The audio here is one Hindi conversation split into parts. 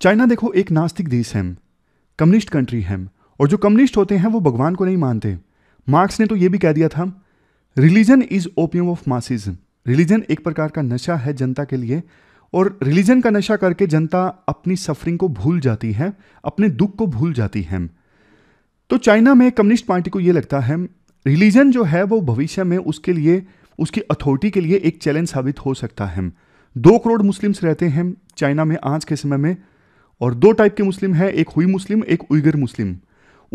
चाइना देखो एक नास्तिक देश है कम्युनिस्ट कंट्री है और जो कम्युनिस्ट होते हैं वो भगवान को नहीं मानते मार्क्स ने तो ये भी कह दिया था religion is opium of masses religion एक प्रकार का नशा है जनता के लिए और रिलीजन का नशा करके जनता अपनी सफरिंग को भूल जाती है अपने दुख को भूल जाती है तो चाइना में कम्युनिस्ट पार्टी को यह लगता है रिलीजन जो है वो भविष्य में उसके लिए उसकी अथॉरिटी के लिए एक चैलेंज साबित हो सकता है दो करोड़ मुस्लिम्स रहते हैं चाइना में आज के समय में और दो टाइप के मुस्लिम हैं एक हुई मुस्लिम एक उइगर मुस्लिम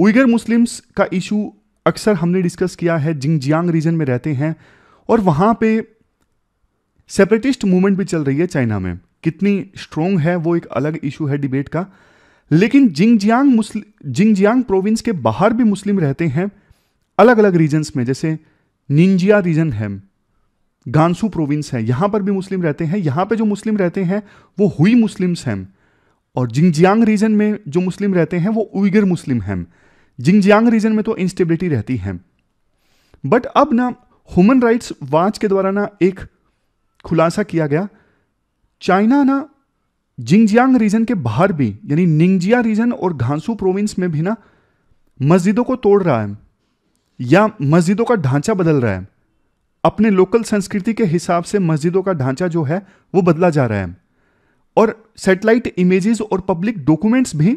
उइगर मुस्लिम्स का इशू अक्सर हमने डिस्कस किया है जिंगजियांग रीजन में रहते हैं और वहाँ पे सेपरेटिस्ट मूवमेंट भी चल रही है चाइना में कितनी स्ट्रोंग है वो एक अलग इशू है डिबेट का लेकिन जिंगजियांग मुस्लिम जिंगजियांग प्रोविंस के बाहर भी मुस्लिम रहते हैं अलग अलग रीजन्स में जैसे निंजिया रीजन है गांसू प्रोविंस है यहाँ पर भी मुस्लिम रहते हैं यहाँ पर जो मुस्लिम रहते हैं वो हुई मुस्लिम्स हैं और जिंगजियांग रीजन में जो मुस्लिम रहते हैं वो उइगर मुस्लिम हैं जिंगजियांग रीजन में तो इंस्टेबिलिटी रहती है बट अब ना ह्यूमन राइट्स वाच के द्वारा ना एक खुलासा किया गया चाइना ना जिंगजियांग रीजन के बाहर भी यानी निंगजिया रीजन और घांसू प्रोविंस में भी ना मस्जिदों को तोड़ रहा है या मस्जिदों का ढांचा बदल रहा है अपने लोकल संस्कृति के हिसाब से मस्जिदों का ढांचा जो है वो बदला जा रहा है और सैटेलाइट इमेजेस और पब्लिक डॉक्यूमेंट्स भी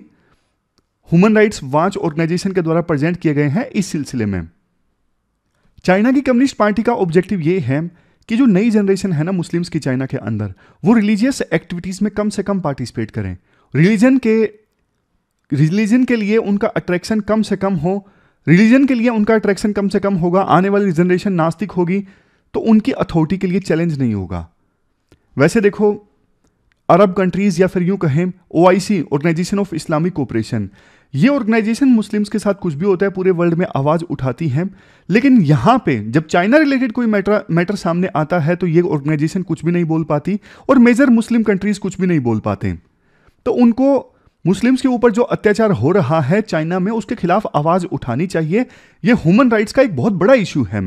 ह्यूमन राइट्स वॉच ऑर्गेनाइजेशन के द्वारा प्रेजेंट किए गए हैं इस सिलसिले में चाइना की कम्युनिस्ट पार्टी का ऑब्जेक्टिव ये है कि जो नई जनरेशन है ना मुस्लिम्स की चाइना के अंदर वो रिलीजियस एक्टिविटीज़ में कम से कम पार्टिसिपेट करें रिलीजन के रिलीजन के लिए उनका अट्रैक्शन कम से कम हो रिलीजन के लिए उनका अट्रैक्शन कम से कम होगा आने वाली जनरेशन नास्तिक होगी तो उनकी अथॉरिटी के लिए चैलेंज नहीं होगा वैसे देखो अरब कंट्रीज़ या फिर यूं कहें O organisation of Islamic cooperation ये ऑर्गेनाइजेशन मुस्लिम्स के साथ कुछ भी होता है पूरे वर्ल्ड में आवाज़ उठाती हैं लेकिन यहां पे जब चाइना रिलेटेड कोई मैटर मैटर सामने आता है तो ये ऑर्गेनाइजेशन कुछ भी नहीं बोल पाती और मेजर मुस्लिम कंट्रीज़ कुछ भी नहीं बोल पाते तो उनको मुस्लिम्स के ऊपर जो अत्याचार हो रहा है चाइना में उसके खिलाफ आवाज़ उठानी चाहिए यह ह्यूमन राइट्स का एक बहुत बड़ा इशू है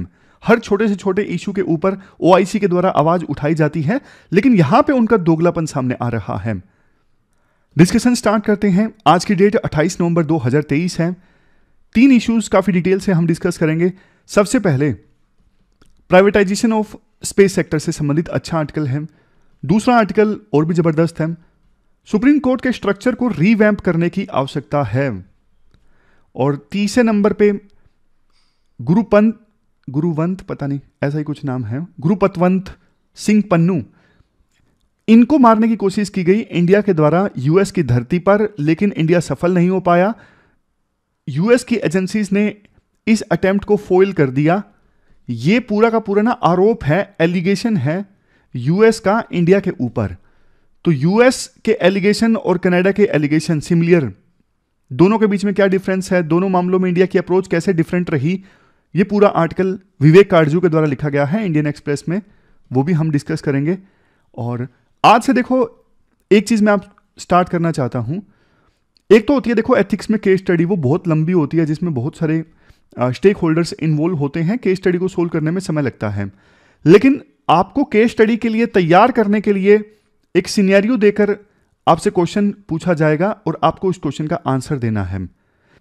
हर छोटे से छोटे इशू के ऊपर ओ के द्वारा आवाज उठाई जाती है लेकिन यहां पर उनका दोगलापन सामने आ रहा है डिस्कशन स्टार्ट करते हैं आज की डेट 28 नवंबर 2023 है तीन इश्यूज काफी डिटेल से हम डिस्कस करेंगे सबसे पहले प्राइवेटाइजेशन ऑफ स्पेस सेक्टर से संबंधित अच्छा आर्टिकल है दूसरा आर्टिकल और भी जबरदस्त है सुप्रीम कोर्ट के स्ट्रक्चर को रीवैम्प करने की आवश्यकता है और तीसरे नंबर पे गुरुपंथ गुरुवंत पता नहीं ऐसा ही कुछ नाम है गुरुपतवंत सिंह पन्नू इनको मारने की कोशिश की गई इंडिया के द्वारा यूएस की धरती पर लेकिन इंडिया सफल नहीं हो पाया यूएस की एजेंसीज ने इस अटेम्प्ट को फोइल कर दिया ये पूरा का पूरा ना आरोप है एलिगेशन है यूएस का इंडिया के ऊपर तो यूएस के एलिगेशन और कनाडा के एलिगेशन सिमिलियर दोनों के बीच में क्या डिफरेंस है दोनों मामलों में इंडिया की अप्रोच कैसे डिफरेंट रही ये पूरा आर्टिकल विवेक कार्जू के द्वारा लिखा गया है इंडियन एक्सप्रेस में वो भी हम डिस्कस करेंगे और आज से देखो एक चीज़ मैं आप स्टार्ट करना चाहता हूँ एक तो होती है देखो एथिक्स में केस स्टडी वो बहुत लंबी होती है जिसमें बहुत सारे स्टेक होल्डर्स इन्वॉल्व होते हैं केस स्टडी को सोल्व करने में समय लगता है लेकिन आपको केस स्टडी के लिए तैयार करने के लिए एक सीनियरियो देकर आपसे क्वेश्चन पूछा जाएगा और आपको उस क्वेश्चन का आंसर देना है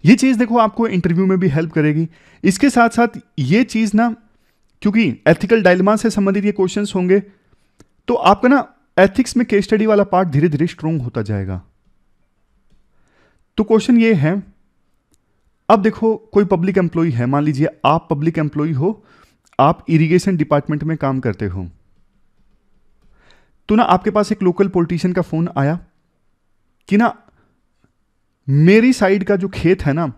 ये चीज़ देखो आपको इंटरव्यू में भी हेल्प करेगी इसके साथ साथ ये चीज़ ना क्योंकि एथिकल डायलमा से संबंधित ये क्वेश्चन होंगे तो आपका ना एथिक्स में केस स्टडी वाला पार्ट धीरे धीरे स्ट्रोंग होता जाएगा तो क्वेश्चन ये है अब देखो कोई पब्लिक एम्प्लॉय है मान लीजिए आप पब्लिक एम्प्लॉय हो आप इरिगेशन डिपार्टमेंट में काम करते हो तो ना आपके पास एक लोकल पॉलिटिशियन का फोन आया कि ना मेरी साइड का जो खेत है ना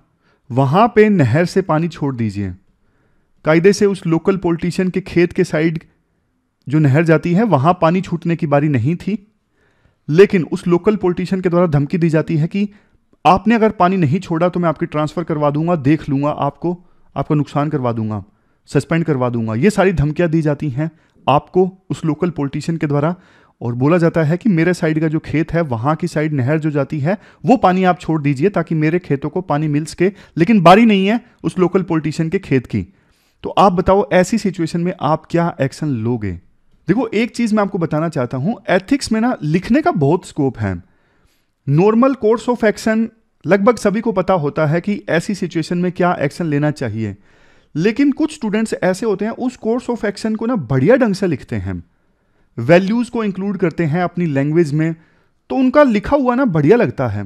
वहां पे नहर से पानी छोड़ दीजिए कायदे से उस लोकल पॉलिटिशियन के खेत के साइड जो नहर जाती है वहां पानी छूटने की बारी नहीं थी लेकिन उस लोकल पॉलिटिशियन के द्वारा धमकी दी जाती है कि आपने अगर पानी नहीं छोड़ा तो मैं आपकी ट्रांसफ़र करवा दूंगा देख लूंगा आपको आपका नुकसान करवा दूंगा सस्पेंड करवा दूंगा ये सारी धमकियां दी जाती हैं आपको उस लोकल पॉलिटिशियन के द्वारा और बोला जाता है कि मेरे साइड का जो खेत है वहाँ की साइड नहर जो जाती है वो पानी आप छोड़ दीजिए ताकि मेरे खेतों को पानी मिल सके लेकिन बारी नहीं है उस लोकल पॉलिटिशियन के खेत की तो आप बताओ ऐसी सिचुएशन में आप क्या एक्शन लोगे देखो एक चीज़ मैं आपको बताना चाहता हूँ एथिक्स में ना लिखने का बहुत स्कोप है नॉर्मल कोर्स ऑफ एक्शन लगभग सभी को पता होता है कि ऐसी सिचुएशन में क्या एक्शन लेना चाहिए लेकिन कुछ स्टूडेंट्स ऐसे होते हैं उस कोर्स ऑफ एक्शन को ना बढ़िया ढंग से लिखते हैं वैल्यूज़ को इंक्लूड करते हैं अपनी लैंग्वेज में तो उनका लिखा हुआ ना बढ़िया लगता है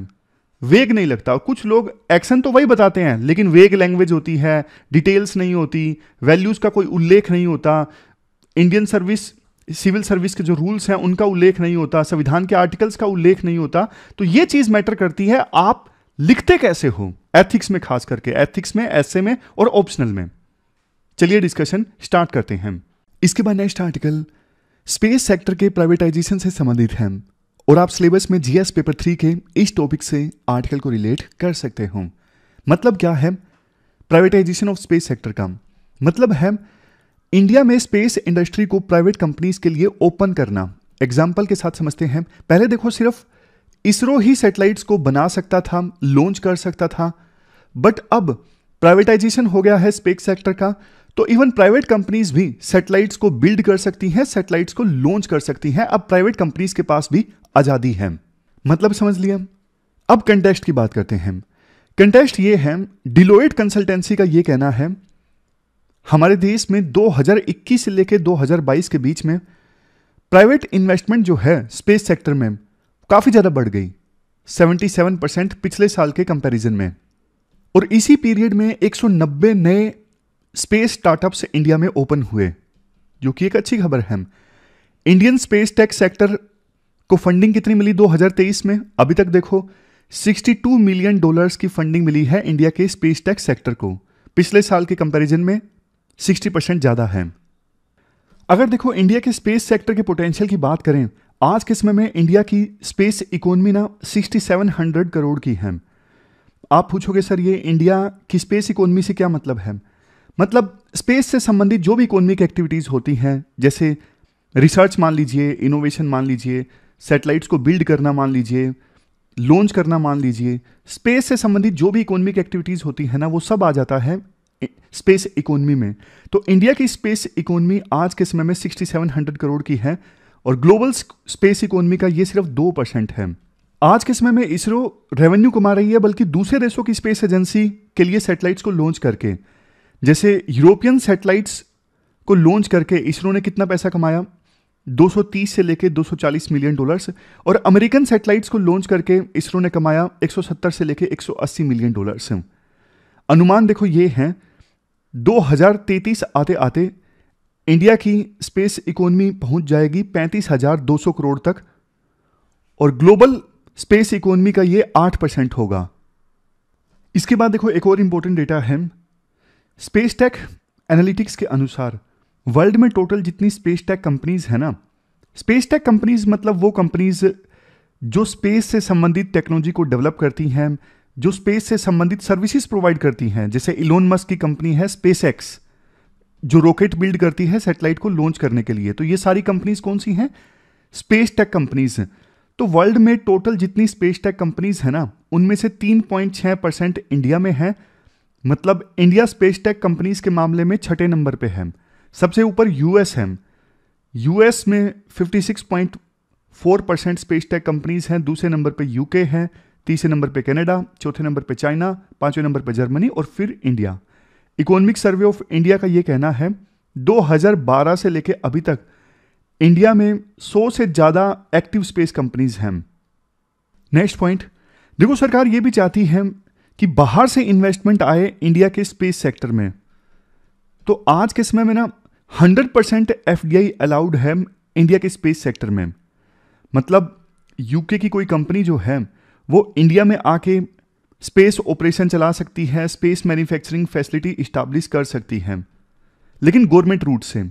वेग नहीं लगता कुछ लोग एक्शन तो वही बताते हैं लेकिन वेग लैंग्वेज होती है डिटेल्स नहीं होती वैल्यूज़ का कोई उल्लेख नहीं होता इंडियन सर्विस सिविल सर्विस के जो रूल्स हैं उनका उल्लेख नहीं होता संविधान के आर्टिकल्स का उल्लेख नहीं होता तो ये चीज़ मैटर करती है आप लिखते कैसे हो एथिक्स में खास करके एथिक्स में ऐसे में और ऑप्शनल में चलिए डिस्कशन स्टार्ट करते हैं इसके बाद नेक्स्ट आर्टिकल स्पेस सेक्टर के प्राइवेटाइजेशन से संबंधित हैं और आप सिलेबस में जीएस पेपर थ्री के इस टॉपिक से आर्टिकल को रिलेट कर सकते हो मतलब क्या है प्राइवेटाइजेशन ऑफ स्पेस सेक्टर का मतलब है इंडिया में स्पेस इंडस्ट्री को प्राइवेट कंपनीज के लिए ओपन करना एग्जाम्पल के साथ समझते हैं पहले देखो सिर्फ इसरो ही सेटेलाइट्स को बना सकता था लॉन्च कर सकता था बट अब प्राइवेटाइजेशन हो गया है स्पेस सेक्टर का तो इवन प्राइवेट कंपनीज भी सेटेलाइट को बिल्ड कर सकती हैं सैटेलाइट्स को लॉन्च कर सकती हैं अब प्राइवेट कंपनीज के पास भी आज़ादी है मतलब समझ लिया अब कंटेस्ट की बात करते हैं कंटेस्ट ये है डिलोइट कंसल्टेंसी का ये कहना है हमारे देश में 2021 से लेकर 2022 के बीच में प्राइवेट इन्वेस्टमेंट जो है स्पेस सेक्टर में काफ़ी ज़्यादा बढ़ गई 77 परसेंट पिछले साल के कंपैरिजन में और इसी पीरियड में 190 नए स्पेस स्टार्टअप्स इंडिया में ओपन हुए जो कि एक अच्छी खबर है इंडियन स्पेस टेक सेक्टर को फंडिंग कितनी मिली 2023 में अभी तक देखो 62 मिलियन डॉलर्स की फंडिंग मिली है इंडिया के स्पेस टेक सेक्टर को पिछले साल के कंपैरिजन में 60 परसेंट ज़्यादा है अगर देखो इंडिया के स्पेस सेक्टर के पोटेंशियल की बात करें आज के समय में इंडिया की स्पेस इकोनमी ना 6700 करोड़ की है आप पूछोगे सर ये इंडिया की स्पेस इकोनमी से क्या मतलब है मतलब स्पेस से संबंधित जो भी इकोनॉमिक एक्टिविटीज़ होती हैं जैसे रिसर्च मान लीजिए इनोवेशन मान लीजिए सैटेलाइट्स को बिल्ड करना मान लीजिए लॉन्च करना मान लीजिए स्पेस से संबंधित जो भी इकोनॉमिक एक्टिविटीज़ होती है ना वो सब आ जाता है स्पेस इकोनॉमी में तो इंडिया की स्पेस इकोनॉमी आज के समय में 6700 करोड़ की है और ग्लोबल स्पेस इकोनॉमी का ये सिर्फ दो परसेंट है आज के समय में इसरो रेवेन्यू कमा रही है बल्कि दूसरे देशों की स्पेस एजेंसी के लिए सेटेलाइट्स को लॉन्च करके जैसे यूरोपियन सैटेलाइट्स को लॉन्च करके इसरो ने कितना पैसा कमाया 230 से लेकर 240 मिलियन डॉलर्स और अमेरिकन सैटेलाइट्स को लॉन्च करके इसरो ने कमाया 170 से लेकर 180 मिलियन डॉलर्स अनुमान देखो ये है 2033 आते आते इंडिया की स्पेस इकोनॉमी पहुंच जाएगी 35,200 करोड़ तक और ग्लोबल स्पेस इकोनॉमी का ये 8 परसेंट होगा इसके बाद देखो एक और इंपॉर्टेंट डेटा है स्पेस टेक एनालिटिक्स के अनुसार वर्ल्ड में टोटल जितनी स्पेस टेक कंपनीज हैं ना स्पेस टेक कंपनीज मतलब वो कंपनीज जो स्पेस से संबंधित टेक्नोलॉजी को डेवलप करती हैं जो स्पेस से संबंधित सर्विसेज प्रोवाइड करती हैं जैसे इलोन मस्क की कंपनी है स्पेस एक्स जो रॉकेट बिल्ड करती है सैटेलाइट को लॉन्च करने के लिए तो ये सारी कंपनीज कौन सी हैं स्पेस टेक कंपनीज हैं तो वर्ल्ड में टोटल जितनी स्पेस टेक कंपनीज हैं ना उनमें से तीन परसेंट इंडिया में हैं मतलब इंडिया स्पेस टेक कंपनीज के मामले में छठे नंबर पे है सबसे ऊपर यूएस है यूएस में 56.4 परसेंट स्पेस टेक कंपनीज हैं दूसरे नंबर पे यूके हैं तीसरे नंबर पे कनाडा चौथे नंबर पे चाइना पांचवें नंबर पे जर्मनी और फिर India economic survey of India का ये कहना है 2012 से लेके अभी तक इंडिया में 100 से ज़्यादा एक्टिव स्पेस कंपनीज हैं नेक्स्ट पॉइंट देखो सरकार ये भी चाहती है कि बाहर से इन्वेस्टमेंट आए इंडिया के स्पेस सेक्टर में तो आज के समय में ना हंड्रेड परसेंट एफ अलाउड है इंडिया के स्पेस सेक्टर में मतलब यूके की कोई कंपनी जो है वो इंडिया में आके स्पेस ऑपरेशन चला सकती है स्पेस मैन्युफैक्चरिंग फैसिलिटी इस्टाब्लिश कर सकती है लेकिन गवर्नमेंट रूट से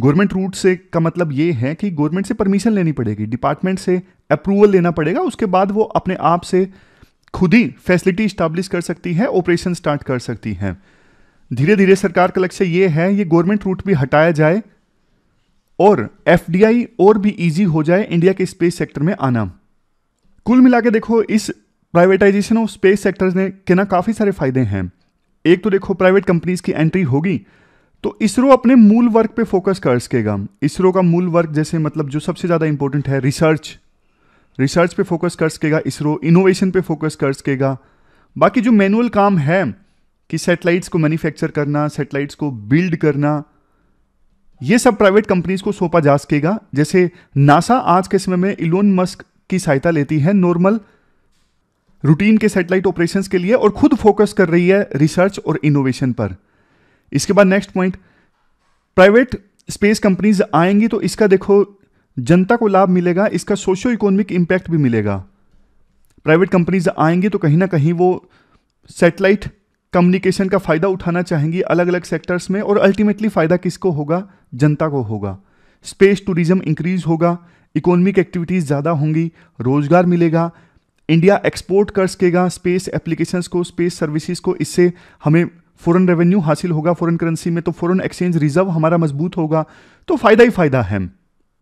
गवर्नमेंट रूट से का मतलब ये है कि गवर्नमेंट से परमिशन लेनी पड़ेगी डिपार्टमेंट से अप्रूवल लेना पड़ेगा उसके बाद वो अपने आप से खुद ही फैसिलिटी स्टाब्लिश कर सकती है ऑपरेशन स्टार्ट कर सकती है धीरे धीरे सरकार का लक्ष्य यह है ये गवर्नमेंट रूट भी हटाया जाए और एफडीआई और भी इजी हो जाए इंडिया के स्पेस सेक्टर में आना कुल मिला के देखो इस प्राइवेटाइजेशन ऑफ स्पेस सेक्टर ने के ना काफ़ी सारे फायदे हैं एक तो देखो प्राइवेट कंपनीज की एंट्री होगी तो इसरो अपने मूल वर्क पे फोकस कर सकेगा इसरो का मूल वर्क जैसे मतलब जो सबसे ज़्यादा इंपॉर्टेंट है रिसर्च रिसर्च पे फोकस कर सकेगा इसरो इनोवेशन पे फोकस कर सकेगा बाकी जो मैनुअल काम है कि सैटेलाइट्स को मैन्युफैक्चर करना सैटेलाइट्स को बिल्ड करना ये सब प्राइवेट कंपनीज को सौंपा जा सकेगा जैसे नासा आज के समय में इलोन मस्क की सहायता लेती है नॉर्मल रूटीन के सैटेलाइट ऑपरेशन के लिए और खुद फोकस कर रही है रिसर्च और इनोवेशन पर इसके बाद next point private space companies आएंगी तो इसका देखो जनता को लाभ मिलेगा इसका सोशो इकोनॉमिक इम्पैक्ट भी मिलेगा प्राइवेट कंपनीज आएंगी तो कहीं ना कहीं वो सेटेलाइट कम्युनिकेशन का फ़ायदा उठाना चाहेंगी अलग अलग सेक्टर्स में और अल्टीमेटली फ़ायदा किसको होगा जनता को होगा स्पेस टूरिज्म इंक्रीज होगा इकोनॉमिक एक्टिविटीज़ ज़्यादा होंगी रोज़गार मिलेगा इंडिया एक्सपोर्ट कर सकेगा स्पेस एप्लीकेशंस को स्पेस सर्विसेज को इससे हमें फ़ॉरन रेवेन्यू हासिल होगा फ़ॉरन करेंसी में तो फ़ॉरन एक्सचेंज रिजर्व हमारा मजबूत होगा तो फ़ायदा ही फ़ायदा है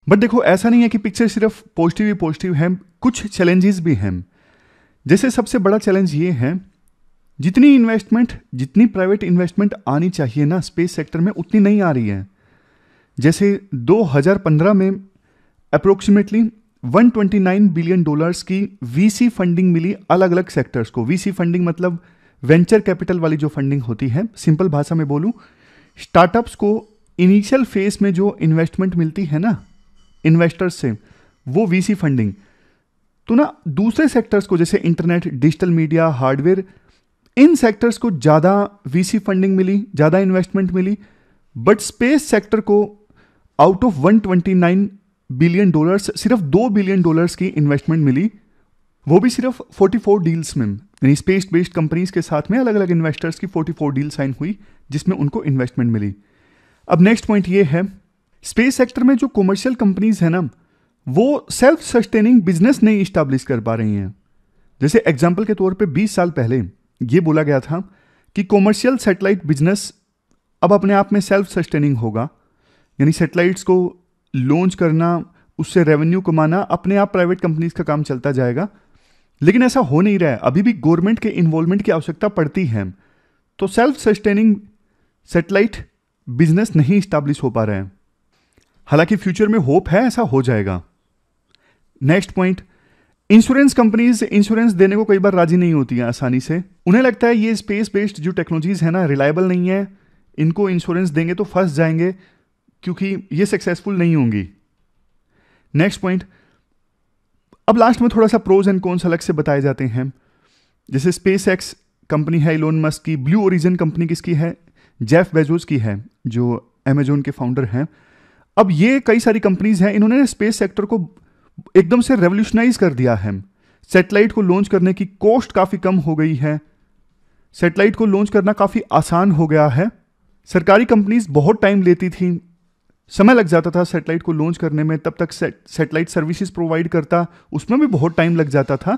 बट देखो ऐसा नहीं है कि पिक्चर सिर्फ पॉजिटिव ही पॉजिटिव हैं कुछ चैलेंजेस भी हैं जैसे सबसे बड़ा चैलेंज ये है जितनी इन्वेस्टमेंट जितनी प्राइवेट इन्वेस्टमेंट आनी चाहिए ना स्पेस सेक्टर में उतनी नहीं आ रही है जैसे 2015 में अप्रोक्सीमेटली 129 बिलियन डॉलर्स की वीसी फंडिंग मिली अलग अलग सेक्टर्स को वीसी फंडिंग मतलब वेंचर कैपिटल वाली जो फंडिंग होती है सिंपल भाषा में बोलूँ स्टार्टअप्स को इनिशियल फेज में जो इन्वेस्टमेंट मिलती है ना इन्वेस्टर्स से वो वीसी फंडिंग तो ना दूसरे सेक्टर्स को जैसे इंटरनेट डिजिटल मीडिया हार्डवेयर इन सेक्टर्स को ज़्यादा वीसी फंडिंग मिली ज़्यादा इन्वेस्टमेंट मिली बट स्पेस सेक्टर को आउट ऑफ 129 बिलियन डॉलर्स सिर्फ दो बिलियन डॉलर्स की इन्वेस्टमेंट मिली वो भी सिर्फ 44 डील्स में यानी स्पेस बेस्ड कंपनीज के साथ में अलग अलग इन्वेस्टर्स की 44 डील साइन हुई जिसमें उनको इन्वेस्टमेंट मिली अब नेक्स्ट पॉइंट ये है स्पेस सेक्टर में जो कॉमर्शियल कंपनीज हैं ना वो सेल्फ सस्टेनिंग बिजनेस नहीं इस्टाब्लिश कर पा रही हैं जैसे एग्जाम्पल के तौर पर बीस साल पहले ये बोला गया था कि कॉमर्शियल सेटेलाइट बिजनेस अब अपने आप में सेल्फ सस्टेनिंग होगा यानी सेटेलाइट्स को लॉन्च करना उससे रेवेन्यू कमाना अपने आप प्राइवेट कंपनीज का काम चलता जाएगा लेकिन ऐसा हो नहीं रहा है अभी भी गवर्नमेंट के इन्वॉल्वमेंट की आवश्यकता पड़ती है तो सेल्फ सस्टेनिंग सेटेलाइट बिजनेस नहीं इस्टाब्लिश हो पा रहे हैं हालांकि फ्यूचर में होप है ऐसा हो जाएगा next point insurance companies insurance देने को कई बार राजी नहीं होती हैं आसानी से उन्हें लगता है ये स्पेस बेस्ड जो टेक्नोलॉजीज है ना रिलायबल नहीं है इनको इंश्योरेंस देंगे तो फंस जाएंगे क्योंकि ये सक्सेसफुल नहीं होंगी नेक्स्ट पॉइंट अब लास्ट में थोड़ा सा प्रोज एंड कॉन्स अलग से बताए जाते हैं जैसे स्पेस एक्स कंपनी है इलोन मस्क की ब्लू ओरिजन कंपनी किसकी है जेफ बेजोस की है जो अमेजोन के फाउंडर हैं अब ये कई सारी कंपनीज हैं इन्होंने स्पेस सेक्टर को एकदम से रेवोल्यूशनाइज कर दिया है सेटेलाइट को लॉन्च करने की कॉस्ट काफ़ी कम हो गई है सेटेलाइट को लॉन्च करना काफ़ी आसान हो गया है सरकारी कंपनीज बहुत टाइम लेती थी समय लग जाता था सैटेलाइट को लॉन्च करने में तब तक सेटेलाइट सर्विसेज प्रोवाइड करता उसमें भी बहुत टाइम लग जाता था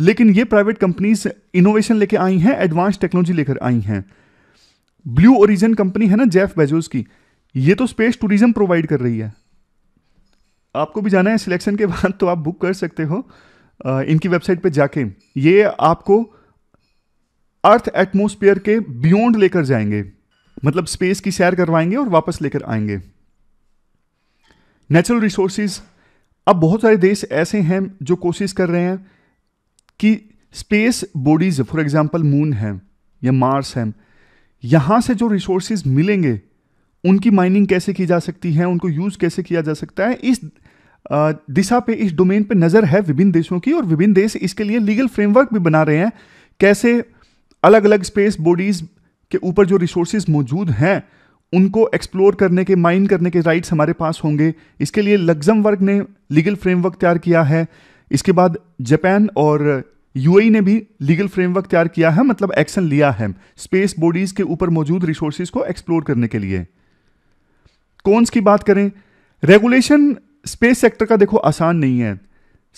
लेकिन ये प्राइवेट कंपनीज इनोवेशन लेकर आई हैं एडवांस टेक्नोलॉजी लेकर आई हैं ब्लू ओरिजिन कंपनी है ना जेफ बेजोस की ये तो स्पेस टूरिज्म प्रोवाइड कर रही है आपको भी जाना है सिलेक्शन के बाद तो आप बुक कर सकते हो इनकी वेबसाइट पे जाके ये आपको अर्थ एटमोस्फियर के बियॉन्ड लेकर जाएंगे मतलब स्पेस की सैर करवाएंगे और वापस लेकर आएंगे नेचुरल रिसोर्सिस अब बहुत सारे देश ऐसे हैं जो कोशिश कर रहे हैं कि space bodies for example moon है या मार्स है यहां से जो रिसोर्सिस मिलेंगे उनकी माइनिंग कैसे की जा सकती है उनको यूज़ कैसे किया जा सकता है इस दिशा पे इस डोमेन पे नज़र है विभिन्न देशों की और विभिन्न देश इसके लिए लीगल फ्रेमवर्क भी बना रहे हैं कैसे अलग अलग स्पेस बॉडीज़ के ऊपर जो रिसोर्सेज मौजूद हैं उनको एक्सप्लोर करने के माइन करने के राइट्स हमारे पास होंगे इसके लिए लग्जम वर्ग ने लीगल फ्रेमवर्क तैयार किया है इसके बाद जापान और यूएई e ने भी लीगल फ्रेमवर्क तैयार किया है मतलब एक्शन लिया है स्पेस बॉडीज़ के ऊपर मौजूद रिसोर्सेज को एक्सप्लोर करने के लिए कॉन्स की बात करें रेगुलेशन स्पेस सेक्टर का देखो आसान नहीं है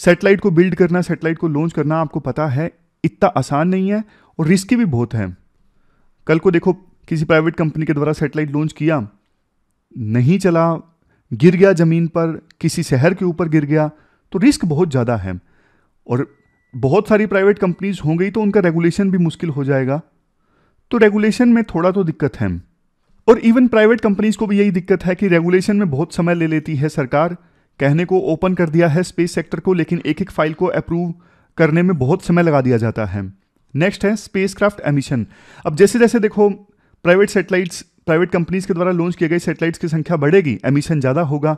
सेटेलाइट को बिल्ड करना सेटेलाइट को लॉन्च करना आपको पता है इतना आसान नहीं है और रिस्की भी बहुत है कल को देखो किसी प्राइवेट कंपनी के द्वारा सेटेलाइट लॉन्च किया नहीं चला गिर गया ज़मीन पर किसी शहर के ऊपर गिर गया तो रिस्क बहुत ज़्यादा है और बहुत सारी प्राइवेट कंपनीज हो गई तो उनका रेगुलेशन भी मुश्किल हो जाएगा तो रेगुलेशन में थोड़ा तो दिक्कत है और इवन प्राइवेट कंपनीज को भी यही दिक्कत है कि रेगुलेशन में बहुत समय ले लेती है सरकार कहने को ओपन कर दिया है स्पेस सेक्टर को लेकिन एक एक फाइल को अप्रूव करने में बहुत समय लगा दिया जाता है नेक्स्ट है स्पेस क्राफ्ट एमिशन अब जैसे जैसे देखो प्राइवेट सेटेलाइट्स प्राइवेट कंपनीज के द्वारा लॉन्च किए गए सेटेलाइट्स की संख्या बढ़ेगी एमिशन ज़्यादा होगा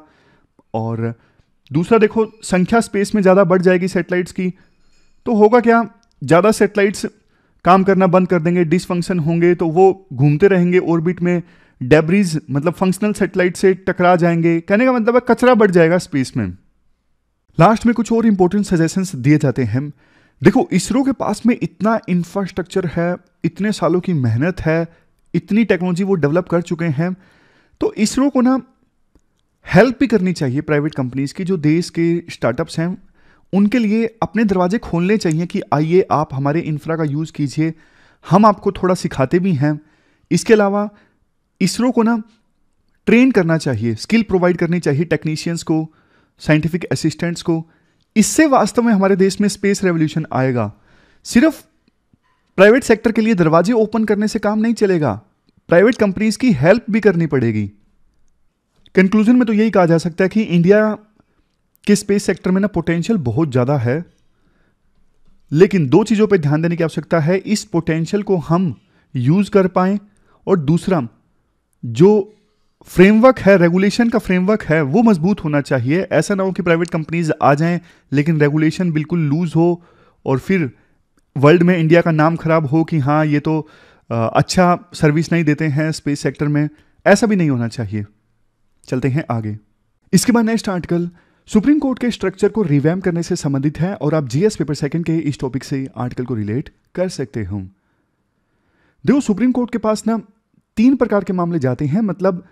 और दूसरा देखो संख्या स्पेस में ज़्यादा बढ़ जाएगी सेटेलाइट्स की तो होगा क्या ज़्यादा सेटेलाइट्स काम करना बंद कर देंगे डिसफंक्शन होंगे तो वो घूमते रहेंगे ऑर्बिट में डेब्रीज मतलब फंक्शनल सेटेलाइट से टकरा जाएंगे कहने का मतलब है कचरा बढ़ जाएगा स्पेस में लास्ट में कुछ और इंपॉर्टेंट सजेशन दिए जाते हैं देखो इसरो के पास में इतना इंफ्रास्ट्रक्चर है इतने सालों की मेहनत है इतनी टेक्नोलॉजी वो डेवलप कर चुके हैं तो इसरो को ना हेल्प भी करनी चाहिए प्राइवेट कंपनीज की जो देश के स्टार्टअप्स हैं उनके लिए अपने दरवाजे खोलने चाहिए कि आइए आप हमारे इंफ्रा का यूज़ कीजिए हम आपको थोड़ा सिखाते भी हैं इसके अलावा इसरो को ना ट्रेन करना चाहिए स्किल प्रोवाइड करनी चाहिए टेक्नीशियंस को साइंटिफिक असिस्टेंट्स को इससे वास्तव में हमारे देश में स्पेस रेवोल्यूशन आएगा सिर्फ प्राइवेट सेक्टर के लिए दरवाजे ओपन करने से काम नहीं चलेगा प्राइवेट कंपनीज की हेल्प भी करनी पड़ेगी कंक्लूजन में तो यही कहा जा सकता है कि इंडिया कि स्पेस सेक्टर में ना पोटेंशियल बहुत ज़्यादा है लेकिन दो चीज़ों पे ध्यान देने की आवश्यकता है इस पोटेंशियल को हम यूज़ कर पाएँ और दूसरा जो फ्रेमवर्क है रेगुलेशन का फ्रेमवर्क है वो मजबूत होना चाहिए ऐसा ना हो कि प्राइवेट कंपनीज आ जाएं लेकिन रेगुलेशन बिल्कुल लूज़ हो और फिर वर्ल्ड में इंडिया का नाम खराब हो कि हाँ ये तो आ, अच्छा सर्विस नहीं देते हैं स्पेस सेक्टर में ऐसा भी नहीं होना चाहिए चलते हैं आगे इसके बाद नेक्स्ट आर्टिकल सुप्रीम कोर्ट के स्ट्रक्चर को रिवैम करने से संबंधित है और आप जीएस पेपर सेकंड के इस टॉपिक से आर्टिकल को रिलेट कर सकते हो देखो सुप्रीम कोर्ट के पास ना तीन प्रकार के मामले जाते हैं मतलब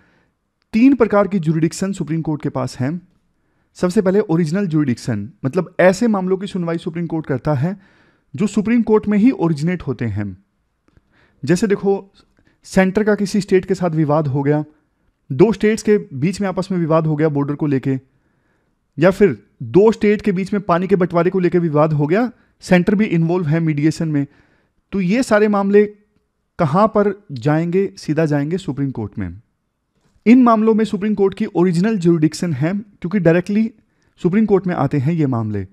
तीन प्रकार की जुरिडिक्शन सुप्रीम कोर्ट के पास है सबसे पहले ओरिजिनल जुरिडिक्शन मतलब ऐसे मामलों की सुनवाई सुप्रीम कोर्ट करता है जो सुप्रीम कोर्ट में ही ओरिजिनेट होते हैं जैसे देखो सेंटर का किसी स्टेट के साथ विवाद हो गया दो स्टेट्स के बीच में आपस में विवाद हो गया बॉर्डर को लेके या फिर दो स्टेट के बीच में पानी के बंटवारे को लेकर विवाद हो गया सेंटर भी इन्वॉल्व है मीडिएशन में तो ये सारे मामले कहाँ पर जाएंगे सीधा जाएंगे सुप्रीम कोर्ट में इन मामलों में सुप्रीम कोर्ट की ओरिजिनल जुरिडिक्शन है क्योंकि डायरेक्टली सुप्रीम कोर्ट में आते हैं ये मामले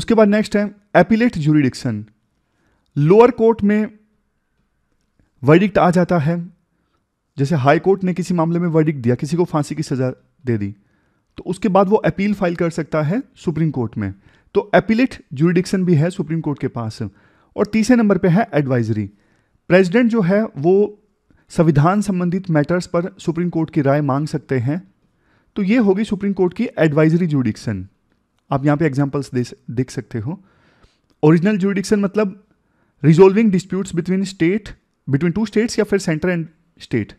उसके बाद नेक्स्ट है एपिलेट जुरिडिक्शन लोअर कोर्ट में वर्डिक्ट आ जाता है जैसे हाई कोर्ट ने किसी मामले में वर्डिक्ट दिया किसी को फांसी की सज़ा दे दी तो उसके बाद वो अपील फाइल कर सकता है सुप्रीम कोर्ट में तो अपीलेट जुरिडिक्शन भी है सुप्रीम कोर्ट के पास और तीसरे नंबर पे है एडवाइजरी प्रेसिडेंट जो है वो संविधान संबंधित मैटर्स पर सुप्रीम कोर्ट की राय मांग सकते हैं तो ये होगी सुप्रीम कोर्ट की एडवाइजरी जुडिक्शन आप यहाँ पे एग्जाम्पल्स दे देख सकते हो ओरिजिनल जुडिक्शन मतलब resolving disputes between state between two states या फिर centre and state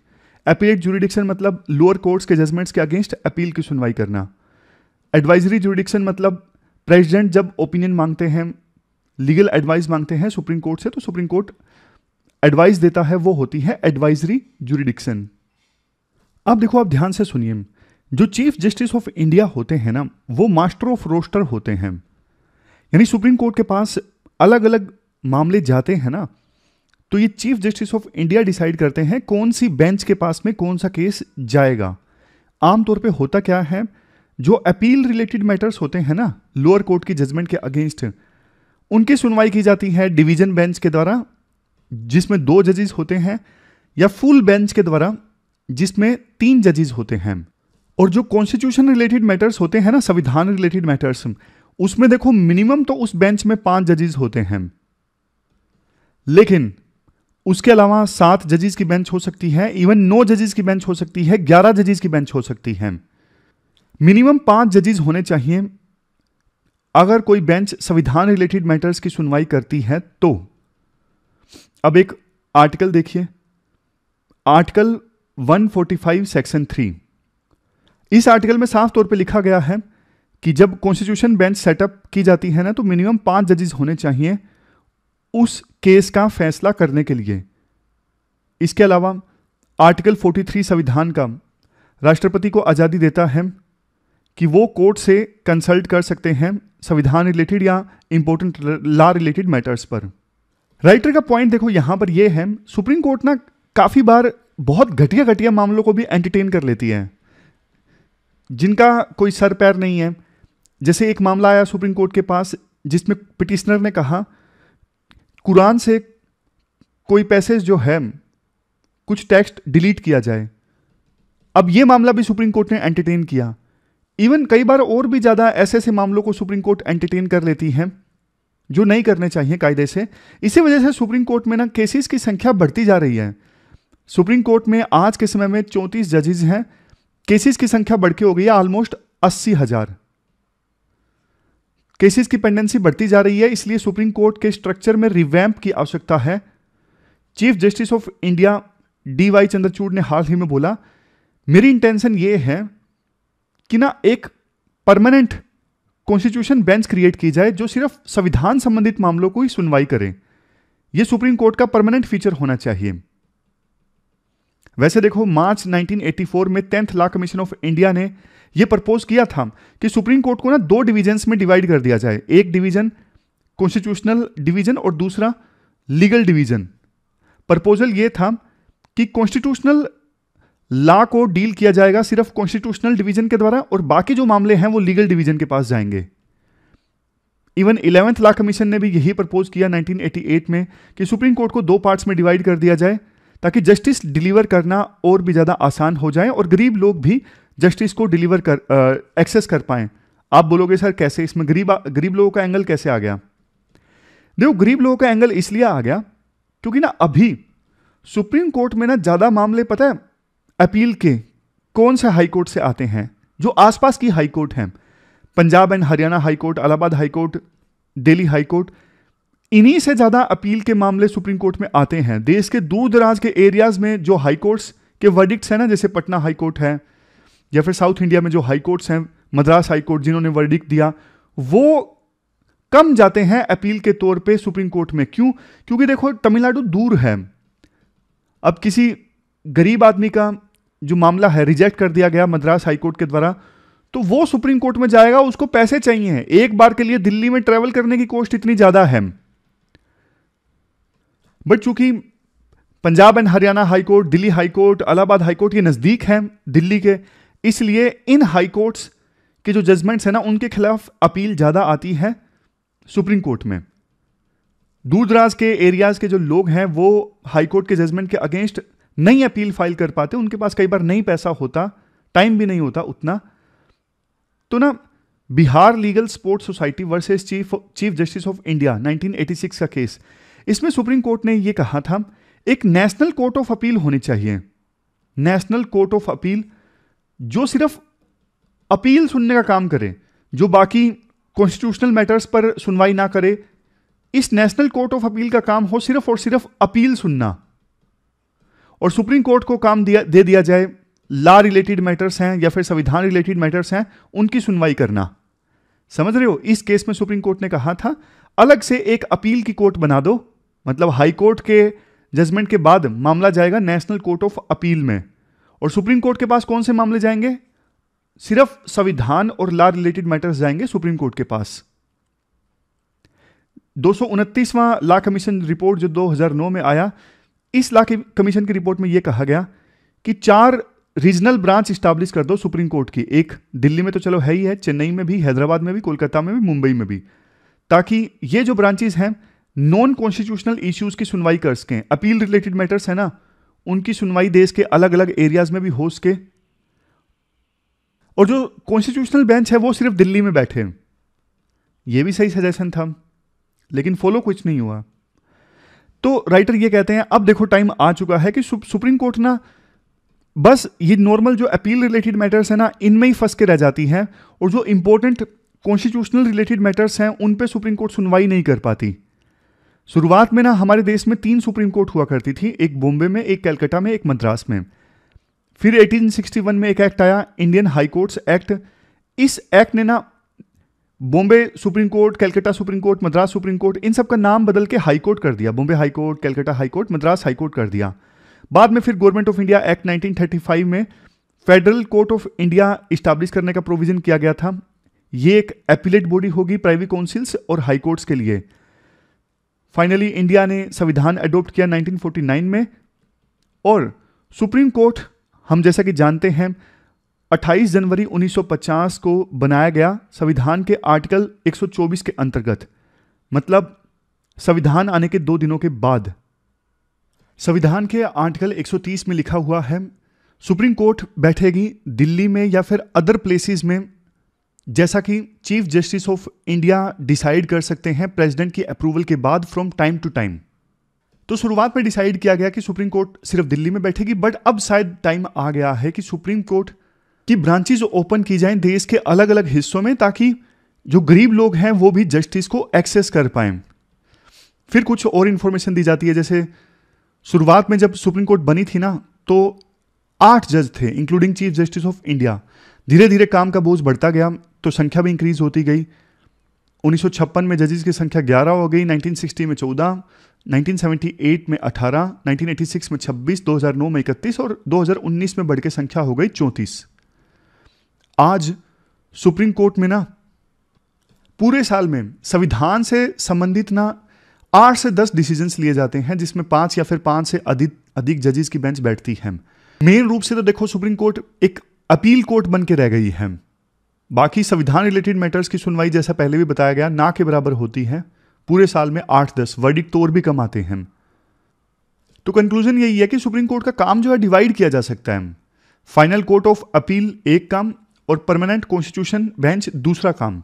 appellate jurisdiction मतलब लोअर कोर्ट्स के जजमेंट्स के अगेंस्ट अपील की सुनवाई करना एडवाइजरी जुरिडिक्शन मतलब प्रेसिडेंट जब ओपिनियन मांगते हैं लीगल एडवाइस मांगते हैं सुप्रीम कोर्ट से तो सुप्रीम कोर्ट एडवाइस देता है वो होती है एडवाइजरी जुरिडिक्शन अब देखो आप ध्यान से सुनिए जो चीफ जस्टिस ऑफ इंडिया होते हैं ना वो मास्टर ऑफ रोस्टर होते हैं यानी सुप्रीम कोर्ट के पास अलग अलग मामले जाते हैं ना तो ये Chief justice of India decide करते हैं कौन सी बेंच के पास में कौन सा केस जाएगा आमतौर पे होता क्या है जो अपील रिलेटेड मैटर्स होते हैं ना लोअर कोर्ट की जजमेंट के अगेंस्ट उनकी सुनवाई की जाती है डिवीजन बेंच के द्वारा जिसमें दो जजेस होते हैं या फुल बेंच के द्वारा जिसमें तीन जजेज होते हैं और जो कॉन्स्टिट्यूशन रिलेटेड मैटर्स होते हैं ना संविधान रिलेटेड मैटर्स उसमें देखो मिनिमम तो उस बेंच में पांच जजेस होते हैं लेकिन उसके अलावा सात जजेस की बेंच हो सकती है इवन नौ जजेस की बेंच हो सकती है ग्यारह जजेस की बेंच हो सकती है मिनिमम पांच जजेस होने चाहिए अगर कोई बेंच संविधान रिलेटेड मैटर्स की सुनवाई करती है तो अब एक आर्टिकल देखिए आर्टिकल 145 सेक्शन 3 इस आर्टिकल में साफ तौर पे लिखा गया है कि जब कॉन्स्टिट्यूशन बेंच सेटअप की जाती है ना तो मिनिमम पांच जजेस होने चाहिए उस केस का फैसला करने के लिए इसके अलावा आर्टिकल 43 संविधान का राष्ट्रपति को आज़ादी देता है कि वो कोर्ट से कंसल्ट कर सकते हैं संविधान रिलेटेड या इम्पोर्टेंट लॉ रिलेटेड मैटर्स पर राइटर का पॉइंट देखो यहाँ पर यह है सुप्रीम कोर्ट ना काफ़ी बार बहुत घटिया घटिया मामलों को भी एंटरटेन कर लेती है जिनका कोई सर पैर नहीं है जैसे एक मामला आया सुप्रीम कोर्ट के पास जिसमें पिटिशनर ने कहा कुरान से कोई पैसेज जो है कुछ टेक्स्ट डिलीट किया जाए अब ये मामला भी सुप्रीम कोर्ट ने एंटरटेन किया इवन कई बार और भी ज़्यादा ऐसे ऐसे मामलों को सुप्रीम कोर्ट एंटरटेन कर लेती है जो नहीं करने चाहिए कायदे से इसी वजह से सुप्रीम कोर्ट में ना केसेस की संख्या बढ़ती जा रही है सुप्रीम कोर्ट में आज के समय में चौंतीस जजेज हैं केसेस की संख्या बढ़ के हो गई है ऑलमोस्ट अस्सी हज़ार केसेस की पेंडेंसी बढ़ती जा रही है इसलिए सुप्रीम कोर्ट के स्ट्रक्चर में रिवैम्प की आवश्यकता है Chief justice of India D Y Chandrachud ने हाल ही में बोला मेरी इंटेंशन ये है कि ना एक परमानेंट कॉन्स्टिट्यूशन बेंच क्रिएट की जाए जो सिर्फ संविधान संबंधित मामलों को ही सुनवाई करें यह सुप्रीम कोर्ट का परमानेंट फीचर होना चाहिए वैसे देखो मार्च 1984 में tenth law commission of India ने यह प्रपोज किया था कि सुप्रीम कोर्ट को ना दो डिवीजन में डिवाइड कर दिया जाए एक डिवीजन कॉन्स्टिट्यूशनल डिवीजन और दूसरा लीगल डिवीजन प्रपोजल ये था कि कॉन्स्टिट्यूशनल लॉ को डील किया जाएगा सिर्फ कॉन्स्टिट्यूशनल डिवीजन के द्वारा और बाकी जो मामले हैं वो लीगल डिवीजन के पास जाएंगे इवन इलेवेंथ लॉ कमीशन ने भी यही प्रपोज किया 1988 में कि सुप्रीम कोर्ट को दो पार्ट्स में डिवाइड कर दिया जाए ताकि जस्टिस डिलीवर करना और भी ज़्यादा आसान हो जाए और गरीब लोग भी जस्टिस को डिलीवर कर एक्सेस कर पाएँ आप बोलोगे सर कैसे इसमें गरीब गरीब लोगों का एंगल कैसे आ गया देखो गरीब लोगों का एंगल इसलिए आ गया क्योंकि ना अभी सुप्रीम कोर्ट में ना ज़्यादा मामले पता है अपील के कौन से हाई कोर्ट से आते हैं जो आसपास की हाई कोर्ट हैं Punjab and Haryana high court Allahabad high court Delhi high court इन्हीं से ज़्यादा अपील के मामले सुप्रीम कोर्ट में आते हैं देश के दूर दराज के एरियाज़ में जो हाई कोर्ट्स के वर्डिक्ट्स हैं ना जैसे पटना हाई कोर्ट है या फिर साउथ इंडिया में जो हाई कोर्ट्स हैं मद्रास हाई कोर्ट जिन्होंने वर्डिक्ट दिया वो कम जाते हैं अपील के तौर पे सुप्रीम कोर्ट में क्यों क्योंकि देखो तमिलनाडु दूर है अब किसी गरीब आदमी का जो मामला है रिजेक्ट कर दिया गया मद्रास हाई कोर्ट के द्वारा तो वो सुप्रीम कोर्ट में जाएगा उसको पैसे चाहिए एक बार के लिए दिल्ली में ट्रेवल करने की कॉस्ट इतनी ज़्यादा है बट चूंकि Punjab and Haryana high court Delhi high court Allahabad high court ये नज़दीक हैं दिल्ली के इसलिए इन हाईकोर्ट के जो जजमेंट्स हैं ना उनके खिलाफ अपील ज़्यादा आती है सुप्रीम कोर्ट में दूर दराज के एरियाज़ के जो लोग हैं वो हाईकोर्ट के जजमेंट के अगेंस्ट नई अपील फाइल कर पाते उनके पास कई बार नहीं पैसा होता टाइम भी नहीं होता उतना तो ना Bihar legal sports society versus chief chief justice of India 1986 का केस इसमें सुप्रीम कोर्ट ने यह कहा था एक नेशनल कोर्ट ऑफ अपील होनी चाहिए नेशनल कोर्ट ऑफ अपील जो सिर्फ अपील सुनने का काम करे जो बाकी कॉन्स्टिट्यूशनल मैटर्स पर सुनवाई ना करे इस नेशनल कोर्ट ऑफ अपील का काम हो सिर्फ और सिर्फ अपील सुनना और सुप्रीम कोर्ट को काम दिया दे दिया जाए लॉ रिलेटेड मैटर्स हैं या फिर संविधान रिलेटेड मैटर्स हैं उनकी सुनवाई करना समझ रहे हो इस केस में सुप्रीम कोर्ट ने कहा था अलग से एक अपील की कोर्ट बना दो मतलब हाई कोर्ट के जजमेंट के बाद मामला जाएगा नेशनल कोर्ट ऑफ अपील में और सुप्रीम कोर्ट के पास कौन से मामले जाएंगे सिर्फ संविधान और लॉ रिलेटेड मैटर्स जाएंगे सुप्रीम कोर्ट के पास दो लॉ कमीशन रिपोर्ट जो 2009 में आया इस लॉ कमीशन की रिपोर्ट में यह कहा गया कि चार रीजनल ब्रांच स्टाब्लिश कर दो सुप्रीम कोर्ट की एक दिल्ली में तो चलो है ही है चेन्नई में भी हैदराबाद में भी कोलकाता में भी मुंबई में भी ताकि ये जो ब्रांचेज हैं नॉन कॉन्स्टिट्यूशनल इश्यूज की सुनवाई कर सकें अपील रिलेटेड मैटर्स है ना उनकी सुनवाई देश के अलग अलग एरियाज में भी हो सके और जो कॉन्स्टिट्यूशनल बेंच है वो सिर्फ दिल्ली में बैठे ये भी सही सजेशन था लेकिन फॉलो कुछ नहीं हुआ तो राइटर ये कहते हैं अब देखो टाइम आ चुका है कि सुप, सुप्रीम कोर्ट ना बस ये नॉर्मल जो अपील रिलेटेड मैटर्स है ना इनमें ही फंस के रह जाती हैं और जो इंपॉर्टेंट कॉन्स्टिट्यूशनल रिलेटेड मैटर्स हैं उन पे सुप्रीम कोर्ट सुनवाई नहीं कर पाती शुरुआत में ना हमारे देश में तीन सुप्रीम कोर्ट हुआ करती थी एक बॉम्बे में एक कलकत्ता में एक मद्रास में फिर 1861 में एक एक्ट आया इंडियन हाई कोर्ट्स एक्ट इस एक्ट ने ना Bombay supreme court Calcutta supreme court Madras supreme court इन सब का नाम बदल के हाई कोर्ट कर दिया Bombay high court Calcutta high court Madras high court कर दिया बाद में फिर गवर्नमेंट ऑफ इंडिया एक्ट 1935 में federal court of India establish करने का प्रोविजन किया गया था ये एक एपिलेट बॉडी होगी प्राइवेट काउंसिल्स और हाई कोर्ट्स के लिए फाइनली इंडिया ने संविधान अडोप्ट किया 1949 में और सुप्रीम कोर्ट हम जैसा कि जानते हैं 28 जनवरी 1950 को बनाया गया संविधान के आर्टिकल 124 के अंतर्गत मतलब संविधान आने के दो दिनों के बाद संविधान के आर्टिकल 130 में लिखा हुआ है सुप्रीम कोर्ट बैठेगी दिल्ली में या फिर अदर प्लेसेस में जैसा कि chief justice of India decide कर सकते हैं प्रेसिडेंट की अप्रूवल के बाद फ्रॉम टाइम टू टाइम तो शुरुआत में डिसाइड किया गया कि सुप्रीम कोर्ट सिर्फ दिल्ली में बैठेगी बट अब शायद टाइम आ गया है कि सुप्रीम कोर्ट की ब्रांचेज ओपन की जाएं देश के अलग अलग हिस्सों में ताकि जो गरीब लोग हैं वो भी जस्टिस को एक्सेस कर पाए फिर कुछ और इन्फॉर्मेशन दी जाती है जैसे शुरुआत में जब सुप्रीम कोर्ट बनी थी ना तो आठ जज थे including chief justice of India धीरे धीरे काम का बोझ बढ़ता गया तो संख्या भी इंक्रीज होती गई उन्नीस में जजेस की संख्या 11 हो गई 1960 में 14, 1978 में 18, 1986 में 26, 2009 में 31 और 2019 में बढ़ के संख्या हो गई 34। आज सुप्रीम कोर्ट में ना पूरे साल में संविधान से संबंधित ना आठ से दस डिसीजंस लिए जाते हैं जिसमें पांच या फिर पांच से अधिक अधिक जजेस की बेंच बैठती है मेन रूप से तो देखो सुप्रीम कोर्ट एक अपील कोर्ट बन के रह गई है बाकी संविधान रिलेटेड मैटर्स की सुनवाई जैसा पहले भी बताया गया ना के बराबर होती है पूरे साल में आठ दस वर्डिक तो और भी कम आते हैं तो कंक्लूजन यही है कि सुप्रीम कोर्ट का काम जो है डिवाइड किया जा सकता है फाइनल कोर्ट ऑफ अपील एक काम और परमानेंट कॉन्स्टिट्यूशन बेंच दूसरा काम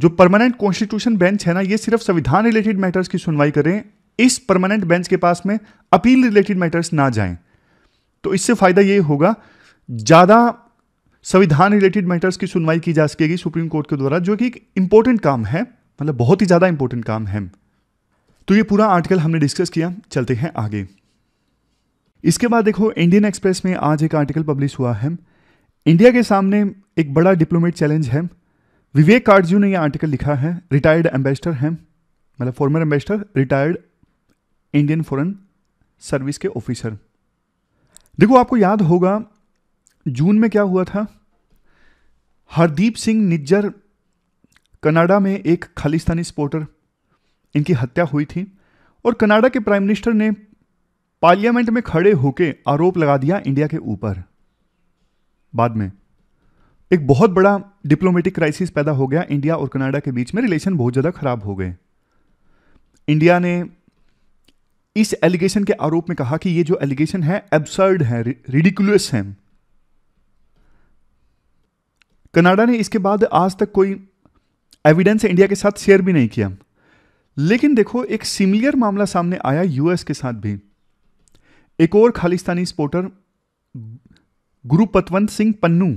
जो परमानेंट कॉन्स्टिट्यूशन बेंच है ना ये सिर्फ संविधान रिलेटेड मैटर्स की सुनवाई करें इस परमानेंट बेंच के पास में अपील रिलेटेड मैटर्स ना जाएं तो इससे फायदा ये होगा ज़्यादा संविधान रिलेटेड मैटर्स की सुनवाई की जा सकेगी सुप्रीम कोर्ट के द्वारा जो कि एक इंपॉर्टेंट काम है मतलब बहुत ही ज़्यादा इंपॉर्टेंट काम है तो ये पूरा आर्टिकल हमने डिस्कस किया चलते हैं आगे इसके बाद देखो इंडियन एक्सप्रेस में आज एक आर्टिकल पब्लिश हुआ है इंडिया के सामने एक बड़ा डिप्लोमेट चैलेंज है विवेक कार्जू ने यह आर्टिकल लिखा है रिटायर्ड एम्बेसडर हैं मतलब former ambassador retired Indian foreign service के ऑफिसर देखो आपको याद होगा जून में क्या हुआ था हरदीप सिंह निज्जर कनाडा में एक खालिस्तानी सपोर्टर इनकी हत्या हुई थी और कनाडा के प्राइम मिनिस्टर ने पार्लियामेंट में खड़े होकर आरोप लगा दिया इंडिया के ऊपर बाद में एक बहुत बड़ा डिप्लोमेटिक क्राइसिस पैदा हो गया इंडिया और कनाडा के बीच में रिलेशन बहुत ज़्यादा ख़राब हो गए इंडिया ने इस एलिगेशन के आरोप में कहा कि ये जो एलिगेशन है एब्सर्ड है रिडिकुलस हैं कनाडा ने इसके बाद आज तक कोई एविडेंस इंडिया के साथ शेयर भी नहीं किया लेकिन देखो एक सिमिलर मामला सामने आया यूएस के साथ भी एक और खालिस्तानी स्पोर्टर गुरु पतवंत सिंह पन्नू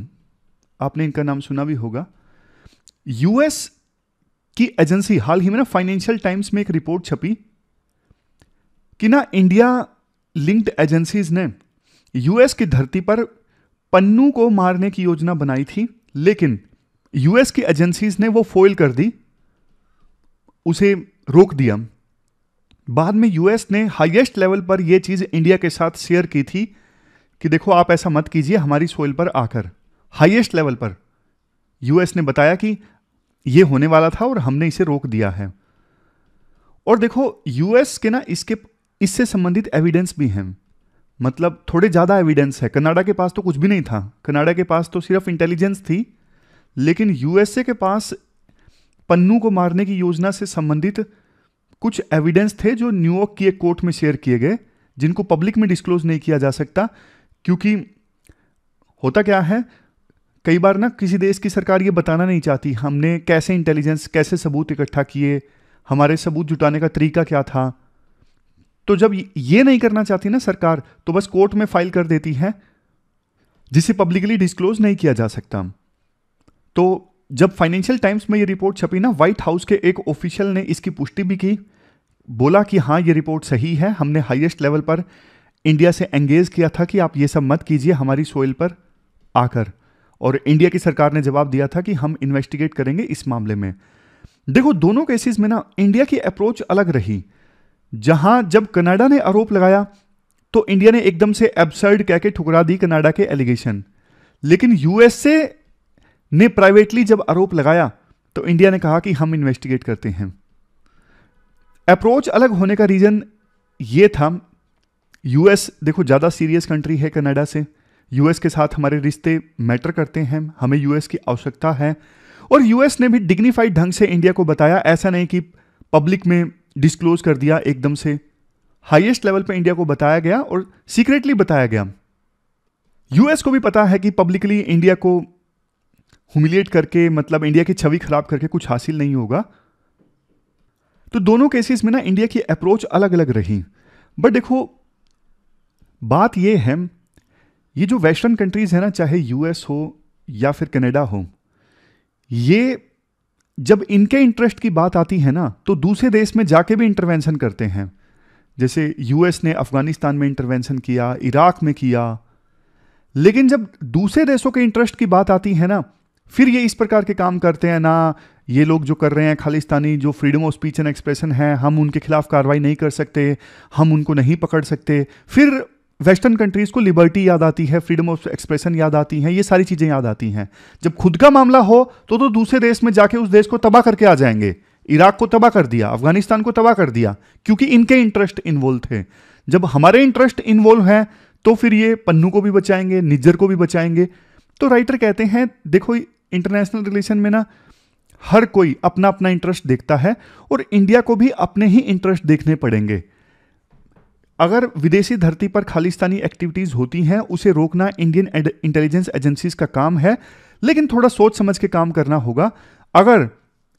आपने इनका नाम सुना भी होगा यूएस की एजेंसी हाल ही में ना फाइनेंशियल टाइम्स में एक रिपोर्ट छपी कि ना इंडिया लिंक्ड एजेंसीज ने यूएस की धरती पर पन्नू को मारने की योजना बनाई थी लेकिन यूएस की एजेंसीज ने वो फोइल कर दी उसे रोक दिया बाद में यूएस ने हाईएस्ट लेवल पर यह चीज़ इंडिया के साथ शेयर की थी कि देखो आप ऐसा मत कीजिए हमारी सोइल पर आकर हाईएस्ट लेवल पर यूएस ने बताया कि यह होने वाला था और हमने इसे रोक दिया है और देखो यूएस के ना इसके इससे संबंधित एविडेंस भी हैं मतलब थोड़े ज़्यादा एविडेंस है कनाडा के पास तो कुछ भी नहीं था कनाडा के पास तो सिर्फ इंटेलिजेंस थी लेकिन यूएसए के पास पन्नू को मारने की योजना से संबंधित कुछ एविडेंस थे जो न्यूयॉर्क की एक कोर्ट में शेयर किए गए जिनको पब्लिक में डिस्क्लोज नहीं किया जा सकता क्योंकि होता क्या है कई बार ना किसी देश की सरकार ये बताना नहीं चाहती हमने कैसे इंटेलिजेंस कैसे सबूत इकट्ठा किए हमारे सबूत जुटाने का तरीका क्या था तो जब ये नहीं करना चाहती ना सरकार तो बस कोर्ट में फाइल कर देती है जिसे पब्लिकली डिस्क्लोज नहीं किया जा सकता तो जब फाइनेंशियल टाइम्स में ये रिपोर्ट छपी ना व्हाइट हाउस के एक ऑफिशियल ने इसकी पुष्टि भी की बोला कि हाँ ये रिपोर्ट सही है हमने हाईएस्ट लेवल पर इंडिया से एंगेज किया था कि आप ये सब मत कीजिए हमारी सोइल पर आकर और इंडिया की सरकार ने जवाब दिया था कि हम इन्वेस्टिगेट करेंगे इस मामले में देखो दोनों केसेस में ना इंडिया की अप्रोच अलग रही जहां जब कनाडा ने आरोप लगाया तो इंडिया ने एकदम से एबसर्ड कहकर ठुकरा दी कनाडा के एलिगेशन लेकिन यूएसए ने प्राइवेटली जब आरोप लगाया तो इंडिया ने कहा कि हम इन्वेस्टिगेट करते हैं अप्रोच अलग होने का रीजन ये था यूएस देखो ज़्यादा सीरियस कंट्री है कनाडा से यूएस के साथ हमारे रिश्ते मैटर करते हैं हमें यूएस की आवश्यकता है और यूएस ने भी डिग्निफाइड ढंग से इंडिया को बताया ऐसा नहीं कि पब्लिक में डिस्क्लोज कर दिया एकदम से हाईएस्ट लेवल पे इंडिया को बताया गया और सीक्रेटली बताया गया यूएस को भी पता है कि पब्लिकली इंडिया को हुमिलिएट करके मतलब इंडिया की छवि खराब करके कुछ हासिल नहीं होगा तो दोनों केसेस में ना इंडिया की अप्रोच अलग अलग रही बट देखो बात यह है ये जो वेस्टर्न कंट्रीज़ है ना चाहे यूएस हो या फिर कनाडा हो ये जब इनके इंटरेस्ट की बात आती है ना तो दूसरे देश में जाके भी इंटरवेंशन करते हैं जैसे यूएस ने अफगानिस्तान में इंटरवेंशन किया इराक में किया लेकिन जब दूसरे देशों के इंटरेस्ट की बात आती है ना फिर ये इस प्रकार के काम करते हैं ना ये लोग जो कर रहे हैं खालिस्तानी जो freedom of speech and expression है हम उनके खिलाफ कार्रवाई नहीं कर सकते हम उनको नहीं पकड़ सकते फिर वेस्टर्न कंट्रीज़ को लिबर्टी याद आती है फ्रीडम ऑफ एक्सप्रेशन याद आती है ये सारी चीज़ें याद आती हैं जब खुद का मामला हो तो तो दूसरे देश में जाके उस देश को तबाह करके आ जाएंगे इराक को तबाह कर दिया अफगानिस्तान को तबाह कर दिया क्योंकि इनके इंटरेस्ट इन्वॉल्व थे जब हमारे इंटरेस्ट इन्वॉल्व हैं तो फिर ये पन्नू को भी बचाएंगे निज्जर को भी बचाएंगे तो राइटर कहते हैं देखो इंटरनेशनल रिलेशन में ना हर कोई अपना अपना इंटरेस्ट देखता है और इंडिया को भी अपने ही इंटरेस्ट देखने पड़ेंगे अगर विदेशी धरती पर खालिस्तानी एक्टिविटीज़ होती हैं उसे रोकना इंडियन इंटेलिजेंस एजेंसीज का काम है लेकिन थोड़ा सोच समझ के काम करना होगा अगर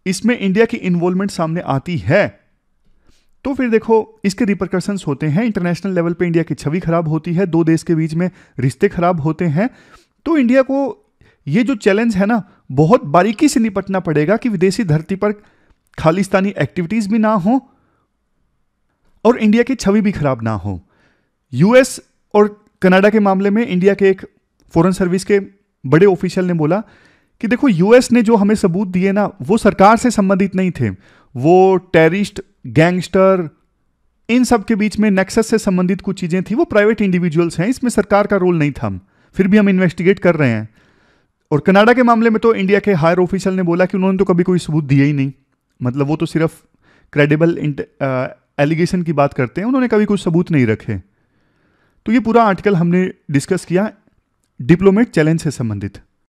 इसमें इंडिया की इन्वॉल्वमेंट सामने आती है तो फिर देखो इसके रिप्रकर्शंस होते हैं इंटरनेशनल लेवल पे इंडिया की छवि खराब होती है दो देश के बीच में रिश्ते खराब होते हैं तो इंडिया को ये जो चैलेंज है ना बहुत बारीकी से निपटना पड़ेगा कि विदेशी धरती पर खालिस्तानी एक्टिविटीज़ भी ना हों और इंडिया की छवि भी खराब ना हो यूएस और कनाडा के मामले में इंडिया के एक फॉरेन सर्विस के बड़े ऑफिशियल ने बोला कि देखो यूएस ने जो हमें सबूत दिए ना वो सरकार से संबंधित नहीं थे वो टेररिस्ट गैंगस्टर इन सब के बीच में नेक्सस से संबंधित कुछ चीज़ें थी वो प्राइवेट इंडिविजुअल्स हैं इसमें सरकार का रोल नहीं था हम फिर भी हम इन्वेस्टिगेट कर रहे हैं और कनाडा के मामले में तो इंडिया के हायर ऑफिशियल ने बोला कि उन्होंने तो कभी कोई सबूत दिया ही नहीं मतलब वो तो सिर्फ क्रेडिबल एलिगेशन की बात करते हैं उन्होंने कभी कुछ सबूत नहीं रखे तो ये पूरा आर्टिकल हमने डिस्कस किया डिप्लोमेट चैलेंज से संबंधित